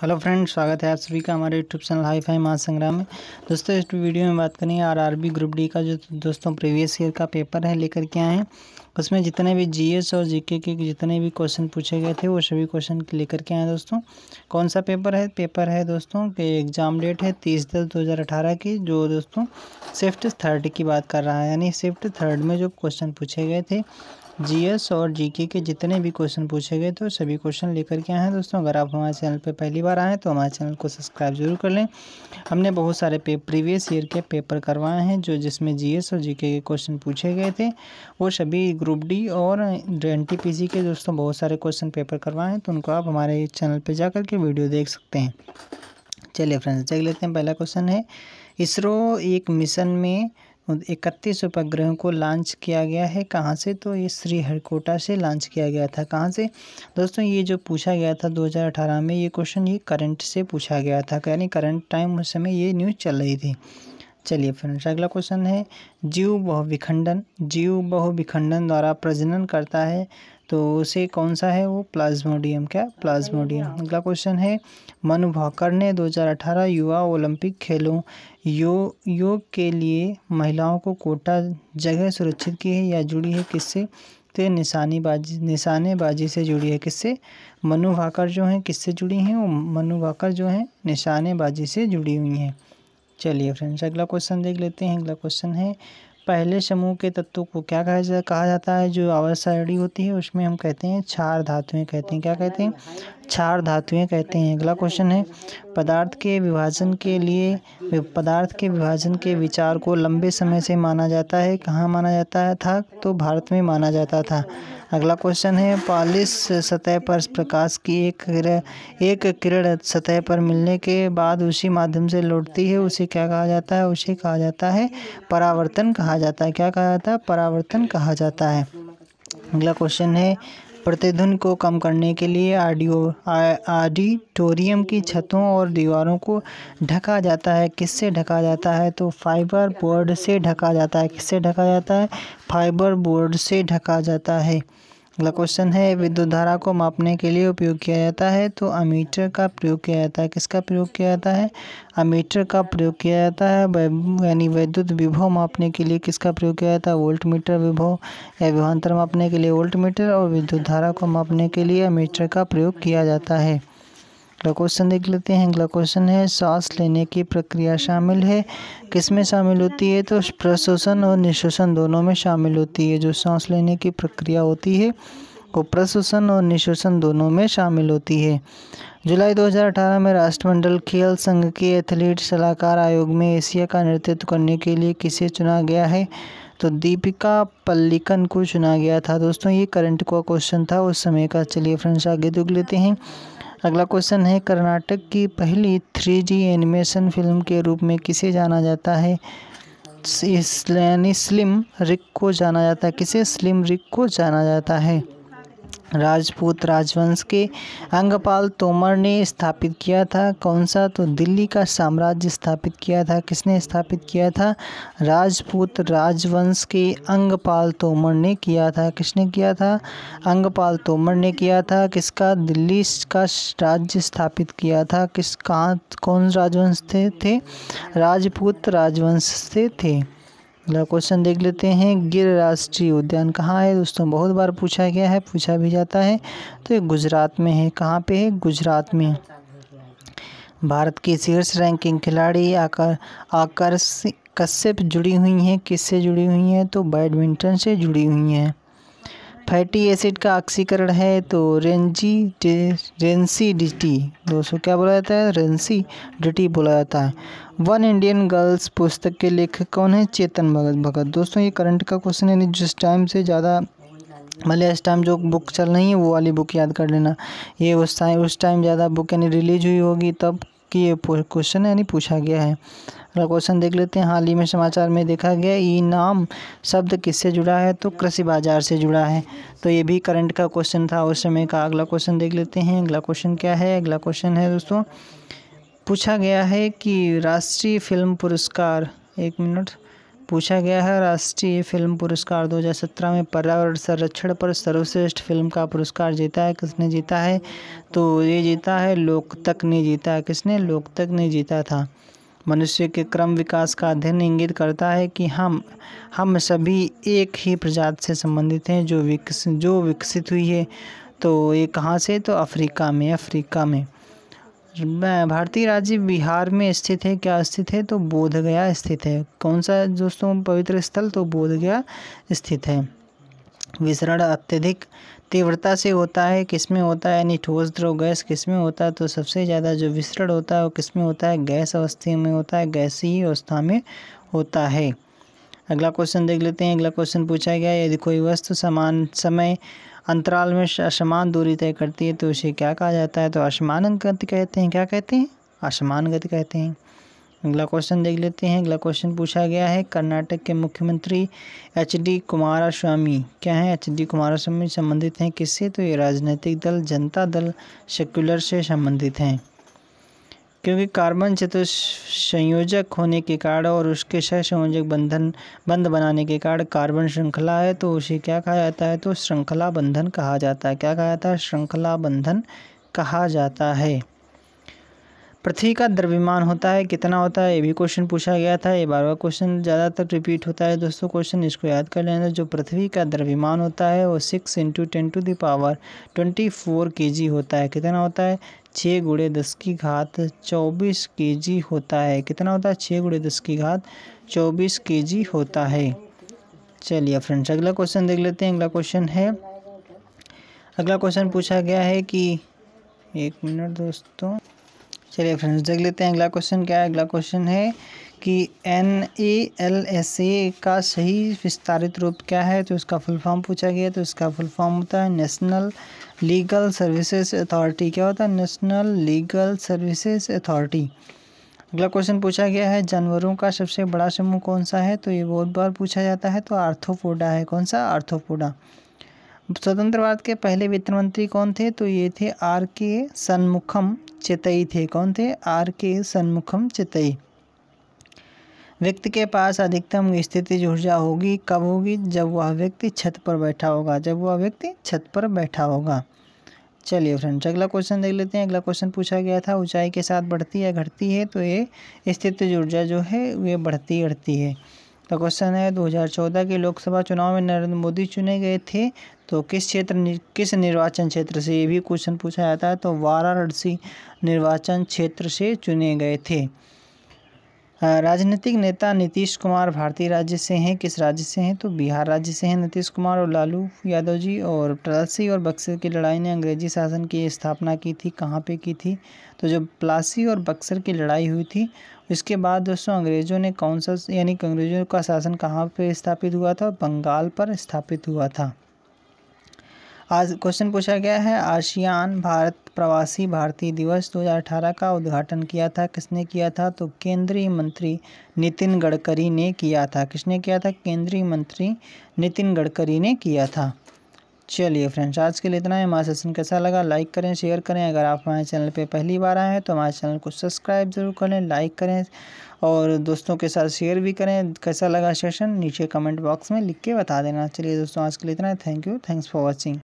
hello friends स्वागत है आप सभी का हमारे YouTube channel hi fi mass Sangram में दोस्तों इस वीडियो में बात आर आरआरबी ग्रुप डी का जो दोस्तों प्रीवियस ईयर का पेपर है लेकर के आए हैं उसमें जितने भी जीएस और जीके के जितने भी क्वेश्चन पूछे गए थे वो सभी क्वेश्चन लेकर के आए हैं दोस्तों कौन सा पेपर है पेपर है दोस्तों के एग्ज़ाम डेट है तीस दस दो हज़ार अठारह की जो दोस्तों शिफ्ट थर्ड की बात कर रहा है यानी शिफ्ट थर्ड में जो क्वेश्चन पूछे गए थे जीएस और जीके के जितने भी क्वेश्चन पूछे गए तो सभी क्वेश्चन लेकर के आए हैं दोस्तों अगर आप हमारे चैनल पर पहली बार आएँ तो हमारे चैनल को सब्सक्राइब जरूर कर लें हमने बहुत सारे पे प्रीवियस ईयर के पेपर करवाए हैं जो जिसमें जीएस और जीके के क्वेश्चन पूछे गए थे वो सभी ग्रुप डी और एन के दोस्तों बहुत सारे क्वेश्चन पेपर करवाए हैं तो उनको आप हमारे चैनल पर जा के वीडियो देख सकते हैं चलिए फ्रेंड्स देख लेते हैं पहला क्वेश्चन है इसरो एक मिशन में इकतीस उपग्रहों को लॉन्च किया गया है कहाँ से तो ये श्रीहरिकोटा से लॉन्च किया गया था कहाँ से दोस्तों ये जो पूछा गया था 2018 में ये क्वेश्चन ये करंट से पूछा गया था यानी करंट टाइम उस समय ये न्यूज़ चल रही थी चलिए फ्रेंड्स अगला क्वेश्चन है जीव बहुविखंडन जीव बहुविखंडन द्वारा प्रजनन करता है तो उसे कौन सा है वो प्लाज्मोडियम क्या प्लाज्मोडियम अगला क्वेश्चन है मनु भाकर ने 2018 युवा ओलंपिक खेलों योग योग के लिए महिलाओं को कोटा जगह सुरक्षित की है या जुड़ी है किससे तो ये निशानेबाजी निशानेबाजी से जुड़ी है किससे मनु भाकर जो हैं किससे जुड़ी हैं वो मनु भाकर जो हैं निशानेबाजी से जुड़ी हुई हैं चलिए फ्रेंड्स अगला क्वेश्चन देख लेते हैं अगला क्वेश्चन है पहले समूह के तत्वों को क्या कहा जा कहा जाता है जो आवर सारणी होती है उसमें हम कहते हैं चार धातुएं कहते हैं क्या कहते हैं क्षार धातुएं कहते हैं अगला क्वेश्चन है पदार्थ के विभाजन के लिए पदार्थ के विभाजन के विचार को लंबे समय से माना जाता है कहाँ माना जाता था तो भारत में माना जाता था अगला क्वेश्चन है पालिस सतह पर प्रकाश की एक एक किरण सतह पर मिलने के बाद उसी माध्यम से लौटती है उसे क्या कहा जाता है उसे कहा जाता है परावर्तन कहा जाता है क्या कहा जाता है परावर्तन कहा जाता है अगला क्वेश्चन है प्रतिध्वन को कम करने के लिए ऑडियो ऑडिटोरियम की छतों और दीवारों को ढका जाता है किससे ढका जाता है तो फाइबर बोर्ड से ढका जाता है किससे ढका जाता है फाइबर बोर्ड से ढका जाता है अगला क्वेश्चन है विद्युत धारा को मापने के लिए उपयोग किया जाता है तो अमीटर का प्रयोग किया जाता है किसका प्रयोग किया जाता है अमीटर का प्रयोग किया जाता है यानी वैद्युत विभव मापने के लिए किसका प्रयोग किया जाता है वोल्ट मीटर विभव या विभांतर मापने के लिए वोल्ट मीटर और विद्युत धारा को मापने के लिए अमीटर का प्रयोग किया जाता है अगला क्वेश्चन देख लेते हैं अगला क्वेश्चन है सांस लेने की प्रक्रिया शामिल है किस में शामिल होती है तो प्रशोषण और निश्वसन दोनों में शामिल होती है जो सांस लेने की प्रक्रिया होती है वो प्रशोषण और निश्वसन दोनों में शामिल होती है जुलाई 2018 में राष्ट्रमंडल खेल संघ के एथलीट सलाहकार आयोग में एशिया का नेतृत्व करने के लिए किसे चुना गया है तो दीपिका पल्लिकन को चुना गया था दोस्तों ये करंट का क्वेश्चन था उस समय का चलिए फ्रेंड्स आगे दुख लेते हैं अगला क्वेश्चन है कर्नाटक की पहली थ्री जी एनिमेशन फिल्म के रूप में किसे जाना जाता है स्लिम रिक को जाना जाता है किसे स्लिम रिक को जाना जाता है राजपूत राजवंश के अंगपाल तोमर ने स्थापित किया था कौन सा तो दिल्ली का साम्राज्य स्थापित किया था किसने स्थापित किया था राजपूत राजवंश के अंगपाल तोमर ने किया था किसने किया था अंगपाल तोमर ने किया था किसका दिल्ली का राज्य स्थापित किया था किस कहाँ कौन राजवंश थे थे राजपूत राजवंश से थे अगला क्वेश्चन देख लेते हैं गिर राष्ट्रीय उद्यान कहाँ है दोस्तों बहुत बार पूछा गया है पूछा भी जाता है तो ये गुजरात में है कहाँ पे है गुजरात में भारत की शीर्ष रैंकिंग खिलाड़ी आकर आकर्ष कश्यप जुड़ी हुई हैं किससे जुड़ी हुई हैं तो बैडमिंटन से जुड़ी हुई हैं फैटी एसिड का ऑक्सीकरण है तो रेंजी रेंसी डिटी दोस्तों क्या बोला जाता है रेंसी डिटी बोला जाता है वन इंडियन गर्ल्स पुस्तक के लेखक कौन है चेतन भगत भगत दोस्तों ये करंट का क्वेश्चन है जिस टाइम से ज़्यादा भले मतलब इस टाइम जो बुक चल रही है वो वाली बुक याद कर लेना ये उस टाइम उस टाइम ज़्यादा बुक यानी रिलीज हुई होगी तब की ये क्वेश्चन यानी पूछा गया है अगला क्वेश्चन देख लेते हैं हाल ही में समाचार में देखा गया ई नाम शब्द किससे जुड़ा है तो कृषि बाजार से जुड़ा है तो ये भी करंट का क्वेश्चन था उस समय का अगला क्वेश्चन देख लेते हैं अगला क्वेश्चन क्या है अगला क्वेश्चन है दोस्तों पूछा गया है कि राष्ट्रीय फिल्म पुरस्कार एक मिनट पूछा गया है राष्ट्रीय फिल्म पुरस्कार 2017 में पर्यावरण संरक्षण पर सर्वश्रेष्ठ फिल्म का पुरस्कार जीता है किसने जीता है तो ये जीता है लोकतक ने जीता है किसने लोकतक ने जीता था मनुष्य के क्रम विकास का अध्ययन इंगित करता है कि हम हम सभी एक ही प्रजाति से संबंधित हैं जो विकसित जो विकसित हुई है तो ये कहाँ से तो अफ्रीका में अफ्रीका में भारतीय राज्य बिहार में स्थित है क्या स्थित है तो बोधगया स्थित है कौन सा दोस्तों पवित्र स्थल तो बोधगया स्थित है विसरण अत्यधिक तीव्रता से होता है किसमें होता है यानी ठोस द्रव गैस किसमें होता है तो सबसे ज़्यादा जो विसरण होता है वो किसमें होता है गैस अवस्था में होता है ही अवस्था में होता है अगला क्वेश्चन देख लेते हैं अगला क्वेश्चन पूछा गया यदि कोई वस्तु समान समय अंतराल में असमान दूरी तय करती है तो उसे क्या कहा जाता है तो असमान गति कहते हैं क्या कहते हैं असमान गति कहते हैं अगला क्वेश्चन देख लेते हैं अगला क्वेश्चन पूछा गया है कर्नाटक के मुख्यमंत्री एच डी कुमारास्वामी क्या है एच डी कुमारास्वामी संबंधित हैं किससे तो ये राजनीतिक दल जनता दल सेक्युलर से संबंधित हैं क्योंकि कार्बन संयोजक होने के कारण और उसके संयोजक बंधन बंध बनाने के कारण कार्बन श्रृंखला है तो उसे क्या कहा जाता है तो श्रृंखला बंधन कहा जाता है क्या कहा जाता है श्रृंखला बंधन कहा जाता है पृथ्वी का द्रव्यमान होता है कितना होता है ये भी क्वेश्चन पूछा गया था ये बार बार क्वेश्चन ज़्यादातर रिपीट होता है दोस्तों क्वेश्चन इसको याद कर लेना जो पृथ्वी का द्रव्यमान होता है वो six into ten to the power twenty four K G होता है कितना होता है छः गुड़े दस की घात चौबीस के जी होता है कितना होता है छः गुड़े दस की घात चौबीस के जी होता है चलिए फ्रेंड्स अगला क्वेश्चन देख लेते हैं अगला क्वेश्चन है अगला क्वेश्चन पूछा गया है कि एक मिनट दोस्तों चलिए फ्रेंड्स देख लेते हैं अगला क्वेश्चन क्या है अगला क्वेश्चन है कि N A L S A का सही विस्तारित रूप क्या है तो इसका फुल फॉर्म पूछा गया है तो इसका फुल फॉर्म होता है नेशनल लीगल सर्विसेज अथॉरिटी क्या होता है नेशनल लीगल सर्विसेज अथॉरिटी अगला क्वेश्चन पूछा गया है जानवरों का सबसे बड़ा समूह कौन सा है तो ये बहुत बार पूछा जाता है तो आर्थोपोडा है कौन सा आर्थोपोडा स्वतंत्र भारत के पहले वित्त मंत्री कौन थे तो ये थे आर के सन्मुखम चेतई थे कौन थे आर के सन्मुखम चेतई व्यक्ति के पास अधिकतम स्थिति ऊर्जा होगी कब होगी जब वह व्यक्ति छत पर बैठा होगा जब वह व्यक्ति छत पर बैठा होगा चलिए फ्रेंड्स अगला क्वेश्चन देख लेते हैं अगला क्वेश्चन पूछा गया था ऊंचाई के साथ बढ़ती या घटती है तो ये स्थिति ऊर्जा जो है ये बढ़ती घटती है तो क्वेश्चन है 2014 के लोकसभा चुनाव में नरेंद्र मोदी चुने गए थे तो किस क्षेत्र किस निर्वाचन क्षेत्र से ये भी क्वेश्चन पूछा जाता है तो वाराणसी निर्वाचन क्षेत्र से चुने गए थे हाँ, राजनीतिक नेता नीतीश कुमार भारतीय राज्य से हैं किस राज्य से हैं तो बिहार राज्य से हैं नीतीश कुमार और लालू यादव जी और प्लासी और बक्सर की लड़ाई ने अंग्रेजी शासन की स्थापना की थी कहाँ पे की थी तो जब प्लासी और बक्सर की लड़ाई हुई थी उसके बाद दोस्तों अंग्रेज़ों ने कौन सा यानी अंग्रेज़ों का शासन कहाँ पर स्थापित हुआ था बंगाल पर स्थापित हुआ था आज क्वेश्चन पूछा गया है आशियान भारत प्रवासी भारतीय दिवस 2018 का उद्घाटन किया था किसने किया था तो केंद्रीय मंत्री नितिन गडकरी ने किया था किसने किया था केंद्रीय मंत्री नितिन गडकरी ने किया था चलिए फ्रेंड्स आज के लिए इतना ही हमारा सेशन कैसा लगा लाइक करें शेयर करें अगर आप हमारे चैनल पे पहली बार आए हैं तो हमारे चैनल को सब्सक्राइब ज़रूर करें लाइक करें और दोस्तों के साथ शेयर भी करें कैसा लगा सेशन नीचे कमेंट बॉक्स में लिख के बता देना चलिए दोस्तों आज के लिए इतना है thank you thanks for watching